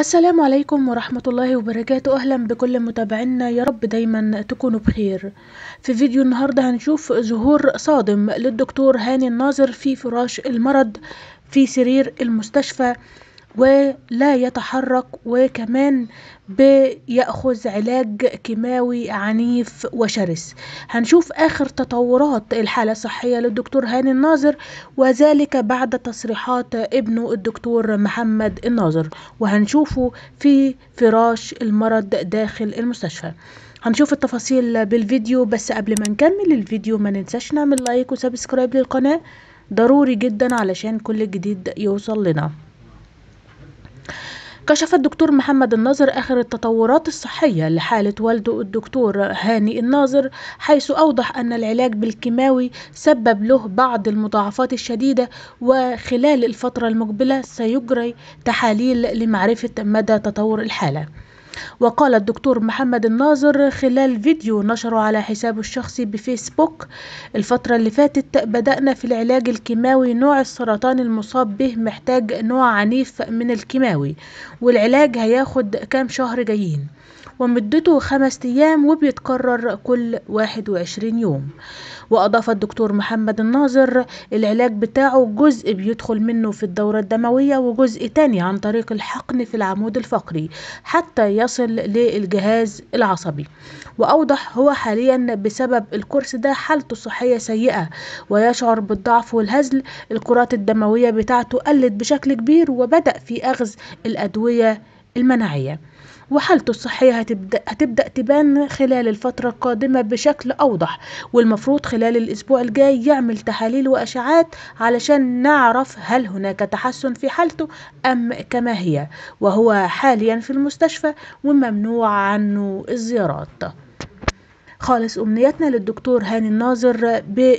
السلام عليكم ورحمة الله وبركاته أهلا بكل متابعينا يا رب دايما تكونوا بخير في فيديو النهاردة هنشوف ظهور صادم للدكتور هاني الناظر في فراش المرض في سرير المستشفى ولا يتحرك وكمان بيأخذ علاج كيماوي عنيف وشرس هنشوف آخر تطورات الحالة الصحية للدكتور هاني الناظر وذلك بعد تصريحات ابنه الدكتور محمد الناظر وهنشوفه في فراش المرض داخل المستشفى هنشوف التفاصيل بالفيديو بس قبل ما نكمل الفيديو ما ننساش نعمل لايك وسبسكرايب للقناة ضروري جدا علشان كل جديد يوصل لنا كشف الدكتور محمد الناظر آخر التطورات الصحية لحالة والده الدكتور هاني الناظر حيث أوضح أن العلاج بالكيماوي سبب له بعض المضاعفات الشديدة وخلال الفترة المقبلة سيجري تحاليل لمعرفة مدى تطور الحالة وقال الدكتور محمد الناظر خلال فيديو نشره على حسابه الشخصي بفيسبوك الفترة اللي فاتت بدأنا في العلاج الكيماوي نوع السرطان المصاب به محتاج نوع عنيف من الكيماوي والعلاج هياخد كام شهر جايين ومدته خمس أيام وبيتكرر كل واحد وعشرين يوم وأضاف الدكتور محمد الناظر العلاج بتاعه جزء بيدخل منه في الدورة الدموية وجزء تاني عن طريق الحقن في العمود الفقري حتى يصل للجهاز العصبي وأوضح هو حاليا بسبب الكرس ده حالته الصحية سيئة ويشعر بالضعف والهزل الكرات الدموية بتاعته قلت بشكل كبير وبدأ في أخذ الأدوية المناعية وحالته الصحية هتبدأ, هتبدأ تبان خلال الفترة القادمة بشكل أوضح والمفروض خلال الأسبوع الجاي يعمل تحاليل وأشعات علشان نعرف هل هناك تحسن في حالته أم كما هي وهو حاليا في المستشفى وممنوع عنه الزيارات خالص أمنيتنا للدكتور هاني الناظر ب